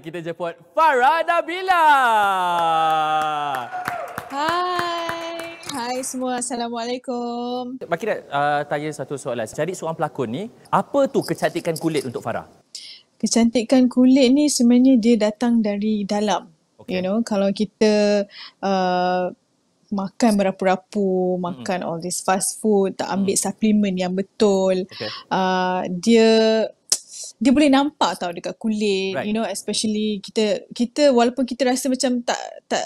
Kita jemput Farah Nabila. Hai. Hai semua. Assalamualaikum. Makinat, uh, tanya satu soalan. Cari seorang pelakon ni, apa tu kecantikan kulit untuk Farah? Kecantikan kulit ni sebenarnya dia datang dari dalam. Okay. You know, kalau kita uh, makan berapu-rapu, hmm. makan mm. all this fast food, tak ambil mm. suplemen yang betul, okay. uh, dia dia boleh nampak tau dekat kulit right. you know especially kita kita walaupun kita rasa macam tak tak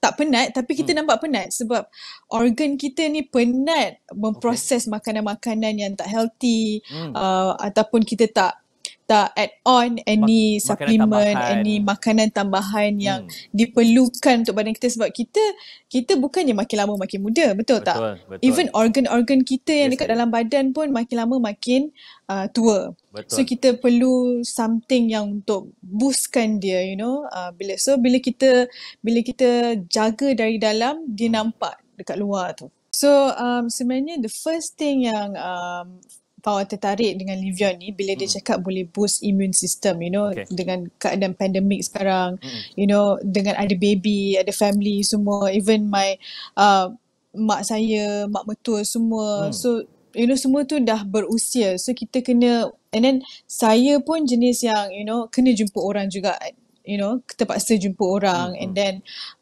tak penat tapi kita hmm. nampak penat sebab organ kita ni penat memproses okay. makanan-makanan yang tak healthy hmm. uh, ataupun kita tak tak add on any Mak- supplement, makanan any makanan tambahan yang hmm. diperlukan untuk badan kita sebab kita kita bukannya makin lama makin muda, betul, betul tak? Betul. Even organ-organ kita yang yes, dekat dalam badan pun makin lama makin uh, tua. Betul. So kita perlu something yang untuk boostkan dia, you know. Uh, bila so bila kita bila kita jaga dari dalam, dia hmm. nampak dekat luar tu. So um sebenarnya the first thing yang um Power tertarik dengan Livion ni bila mm. dia hmm. cakap boleh boost immune system you know okay. dengan keadaan pandemik sekarang mm. you know dengan ada baby ada family semua even my uh, mak saya mak metua semua mm. so you know semua tu dah berusia so kita kena and then saya pun jenis yang you know kena jumpa orang juga you know terpaksa jumpa orang mm-hmm. and then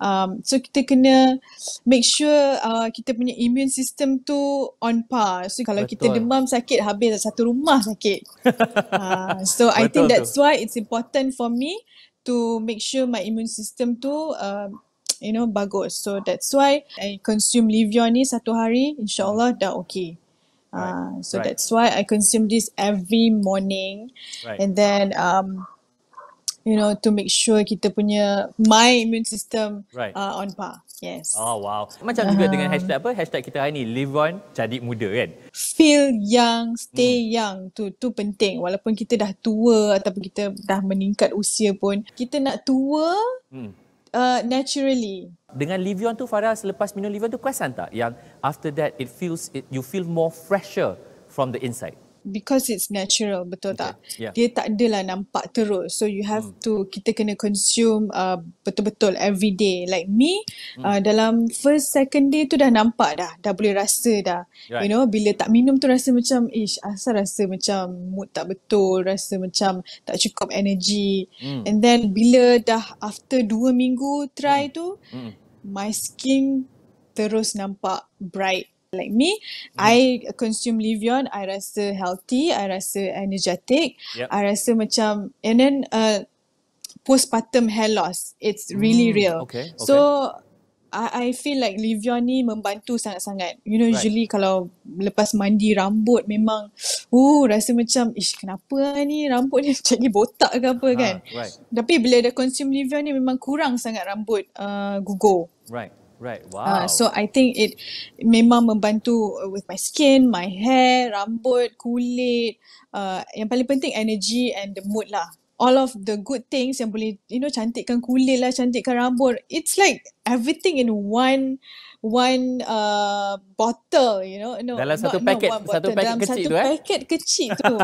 um so kita kena make sure uh, kita punya immune system tu on par so kalau Betul. kita demam sakit habis satu rumah sakit uh, so Betul i think that's why it's important for me to make sure my immune system tu uh, you know bagus so that's why i consume livion ni satu hari insyaallah dah okay right. uh, so right. that's why i consume this every morning right. and then um you know to make sure kita punya my immune system right. uh, on par yes oh wow macam uh-huh. juga dengan hashtag apa hashtag kita hari ni live on jadi muda kan feel young stay hmm. young tu tu penting walaupun kita dah tua ataupun kita dah meningkat usia pun kita nak tua hmm. uh, naturally dengan livion tu Farah selepas minum livion tu perasan tak yang after that it feels it, you feel more fresher from the inside because it's natural betul okay. tak yeah. dia tak adalah nampak terus so you have mm. to kita kena consume uh, betul-betul every day like me mm. uh, dalam first second day tu dah nampak dah dah boleh rasa dah right. you know bila tak minum tu rasa macam ish asal rasa macam mood tak betul rasa macam tak cukup energy mm. and then bila dah after 2 minggu try mm. tu mm. my skin terus nampak bright like me mm. i consume livion i rasa healthy i rasa energetic yep. i rasa macam and then uh postpartum hair loss it's really mm. real okay. Okay. so I, I feel like livion ni membantu sangat-sangat you know right. usually kalau lepas mandi rambut memang uh rasa macam ish kenapa lah ni rambut ni jadi botak ke apa ah, kan right. tapi bila dah consume livion ni memang kurang sangat rambut uh, gugur right Right. Uh, wow. Uh, so I think it memang membantu uh, with my skin, my hair, rambut, kulit. Uh, yang paling penting energy and the mood lah. All of the good things yang boleh, you know, cantikkan kulit lah, cantikkan rambut. It's like everything in one one uh, bottle, you know. No, Dalam satu paket, satu paket eh? kecil tu Dalam ah, satu paket kecil tu.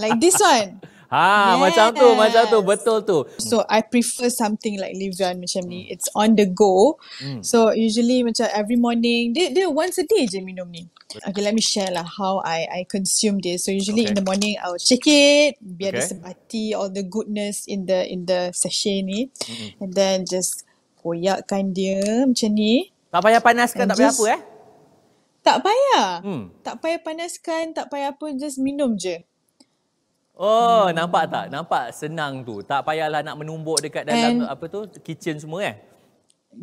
like this one. Ha yeah. macam tu macam tu betul tu. So I prefer something like Livian macam ni. Hmm. It's on the go. Mm. So usually macam every morning dia dia once a day je minum ni. Okay let me share lah how I I consume this. So usually okay. in the morning I will shake it biar okay. sebati all the goodness in the in the sachet ni mm-hmm. and then just koyakkan dia macam ni. Tak payah panaskan and tak payah apa eh? Tak payah. Mm. Tak payah panaskan, tak payah apa just minum je. Oh, hmm. nampak tak? Nampak senang tu. Tak payahlah nak menumbuk dekat dalam and, apa tu kitchen semua kan?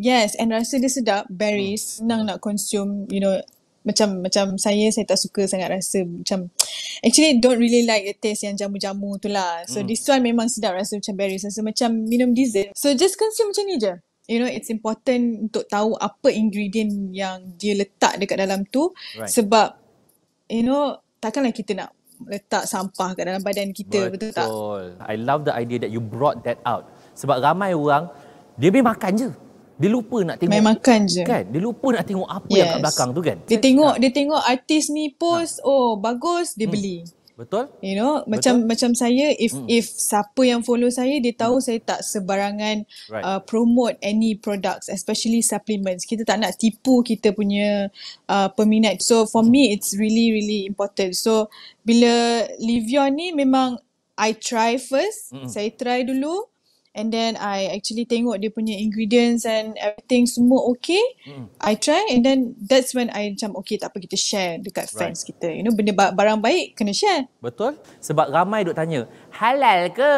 Yes, and rasa dia sedap, berries, hmm. senang nak consume, you know. Macam macam saya saya tak suka sangat rasa macam actually don't really like the taste yang jamu-jamu tu lah. So hmm. this one memang sedap rasa macam berries, rasa macam minum dessert. So just consume macam ni je. You know, it's important untuk tahu apa ingredient yang dia letak dekat dalam tu right. sebab you know, takkanlah kita nak letak sampah ke dalam badan kita betul, betul tak? Betul. I love the idea that you brought that out. Sebab ramai orang dia boleh makan je. Dia lupa nak tengok. Main makan je. Kan? Dia lupa nak tengok apa yes. yang kat belakang tu kan. Dia tengok, nah. dia tengok artis ni post, nah. oh bagus, dia hmm. beli. Betul? You know, Betul? macam macam saya if mm. if siapa yang follow saya dia tahu mm. saya tak sebarangan right. uh, promote any products especially supplements. Kita tak nak tipu kita punya uh, peminat. So for mm. me it's really really important. So bila Livion ni memang I try first, mm. saya try dulu. And then I actually tengok dia punya ingredients and everything semua okay. Mm. I try and then that's when I macam okay tak apa kita share dekat fans right. kita. You know benda barang baik kena share. Betul. Sebab ramai duk tanya halal ke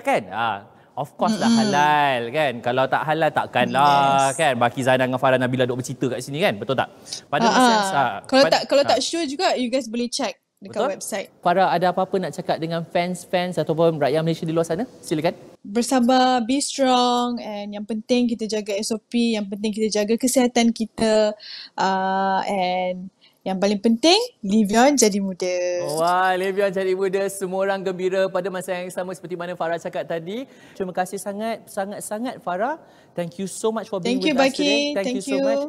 kan? Ha. Of course lah mm-hmm. halal kan. Kalau tak halal takkan lah yes. kan. Baki Zainal dengan Farah nabilah duk bercerita kat sini kan. Betul tak? Pada uh-huh. masa, ha. Kalau pada, tak kalau ha. tak ah. sure juga you guys boleh check dekat Betul? website. Farah ada apa-apa nak cakap dengan fans-fans ataupun rakyat Malaysia di luar sana? Silakan bersabar, be strong and yang penting kita jaga SOP, yang penting kita jaga kesihatan kita uh, and yang paling penting, Livion jadi muda. Oh, wah, Livion jadi muda. Semua orang gembira pada masa yang sama seperti mana Farah cakap tadi. Terima kasih sangat, sangat-sangat Farah. Thank you so much for being Thank with you, us Baki. today. Thank, Thank you, you so much.